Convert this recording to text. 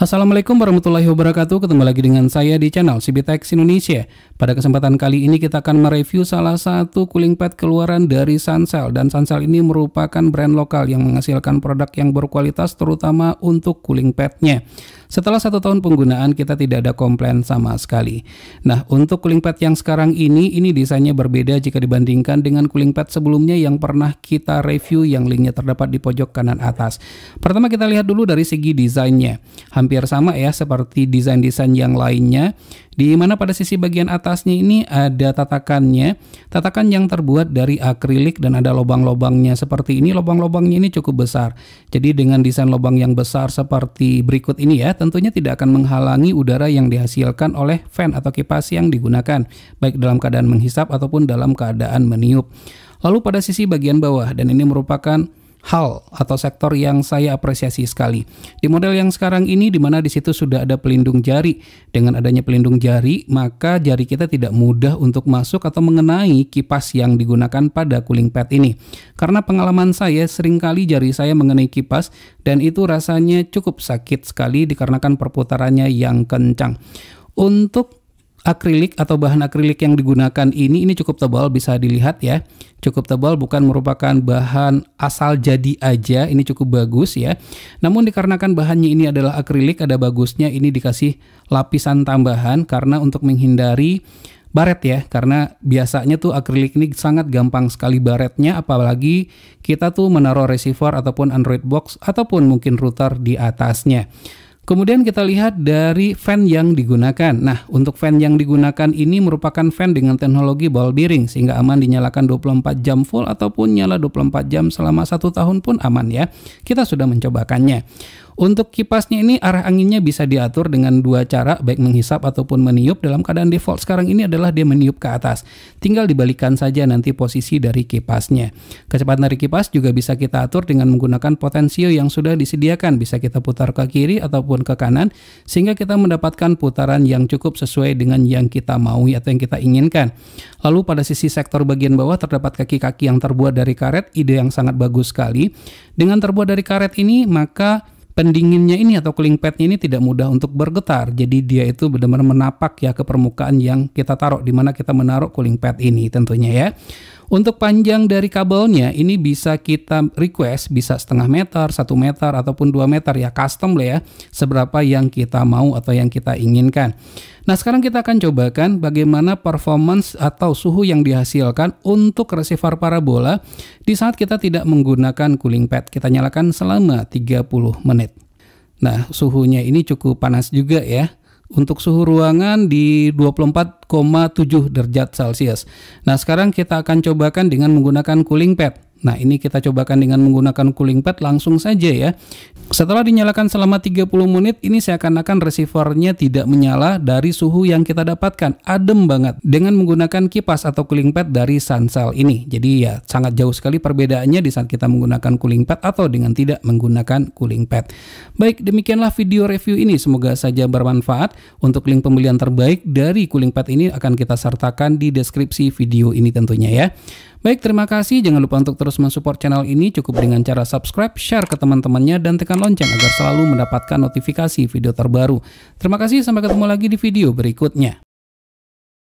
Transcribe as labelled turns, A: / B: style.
A: Assalamualaikum warahmatullahi wabarakatuh. Ketemu lagi dengan saya di channel Sibitex Indonesia. Pada kesempatan kali ini kita akan mereview salah satu cooling pad keluaran dari Sansel dan Sansel ini merupakan brand lokal yang menghasilkan produk yang berkualitas terutama untuk cooling padnya. Setelah satu tahun penggunaan kita tidak ada komplain sama sekali. Nah untuk cooling pad yang sekarang ini, ini desainnya berbeda jika dibandingkan dengan cooling pad sebelumnya yang pernah kita review yang linknya terdapat di pojok kanan atas. Pertama kita lihat dulu dari segi desainnya. Hampir sama ya seperti desain-desain yang lainnya. Di mana pada sisi bagian atasnya ini ada tatakannya, tatakan yang terbuat dari akrilik dan ada lobang-lobangnya seperti ini. Lobang-lobangnya ini cukup besar. Jadi dengan desain lobang yang besar seperti berikut ini ya, tentunya tidak akan menghalangi udara yang dihasilkan oleh fan atau kipas yang digunakan, baik dalam keadaan menghisap ataupun dalam keadaan meniup. Lalu pada sisi bagian bawah dan ini merupakan hal atau sektor yang saya apresiasi sekali. Di model yang sekarang ini di mana di situ sudah ada pelindung jari. Dengan adanya pelindung jari, maka jari kita tidak mudah untuk masuk atau mengenai kipas yang digunakan pada cooling pad ini. Karena pengalaman saya seringkali jari saya mengenai kipas dan itu rasanya cukup sakit sekali dikarenakan perputarannya yang kencang. Untuk akrilik atau bahan akrilik yang digunakan ini ini cukup tebal bisa dilihat ya cukup tebal bukan merupakan bahan asal jadi aja ini cukup bagus ya namun dikarenakan bahannya ini adalah akrilik ada bagusnya ini dikasih lapisan tambahan karena untuk menghindari baret ya karena biasanya tuh akrilik ini sangat gampang sekali baretnya apalagi kita tuh menaruh receiver ataupun Android box ataupun mungkin router di atasnya Kemudian kita lihat dari fan yang digunakan. Nah, untuk fan yang digunakan ini merupakan fan dengan teknologi ball bearing sehingga aman dinyalakan 24 jam full ataupun nyala 24 jam selama satu tahun pun aman ya. Kita sudah mencobakannya. Untuk kipasnya ini arah anginnya bisa diatur dengan dua cara baik menghisap ataupun meniup dalam keadaan default sekarang ini adalah dia meniup ke atas. Tinggal dibalikan saja nanti posisi dari kipasnya. Kecepatan dari kipas juga bisa kita atur dengan menggunakan potensio yang sudah disediakan. Bisa kita putar ke kiri ataupun ataupun ke kanan sehingga kita mendapatkan putaran yang cukup sesuai dengan yang kita mau atau yang kita inginkan. Lalu pada sisi sektor bagian bawah terdapat kaki-kaki yang terbuat dari karet, ide yang sangat bagus sekali. Dengan terbuat dari karet ini maka pendinginnya ini atau cooling padnya ini tidak mudah untuk bergetar. Jadi dia itu benar-benar menapak ya ke permukaan yang kita taruh di mana kita menaruh cooling pad ini tentunya ya. Untuk panjang dari kabelnya ini bisa kita request bisa setengah meter, satu meter ataupun dua meter ya custom lah ya seberapa yang kita mau atau yang kita inginkan. Nah sekarang kita akan cobakan bagaimana performance atau suhu yang dihasilkan untuk receiver parabola di saat kita tidak menggunakan cooling pad. Kita nyalakan selama 30 menit. Nah suhunya ini cukup panas juga ya untuk suhu ruangan di 24,7 derajat Celcius. Nah, sekarang kita akan cobakan dengan menggunakan cooling pad. Nah ini kita cobakan dengan menggunakan cooling pad langsung saja ya Setelah dinyalakan selama 30 menit ini seakan-akan receivernya tidak menyala dari suhu yang kita dapatkan Adem banget dengan menggunakan kipas atau cooling pad dari Sansal ini Jadi ya sangat jauh sekali perbedaannya di saat kita menggunakan cooling pad atau dengan tidak menggunakan cooling pad Baik demikianlah video review ini semoga saja bermanfaat Untuk link pembelian terbaik dari cooling pad ini akan kita sertakan di deskripsi video ini tentunya ya Baik, terima kasih. Jangan lupa untuk terus mensupport channel ini cukup dengan cara subscribe, share ke teman-temannya, dan tekan lonceng agar selalu mendapatkan notifikasi video terbaru. Terima kasih, sampai ketemu lagi di video berikutnya.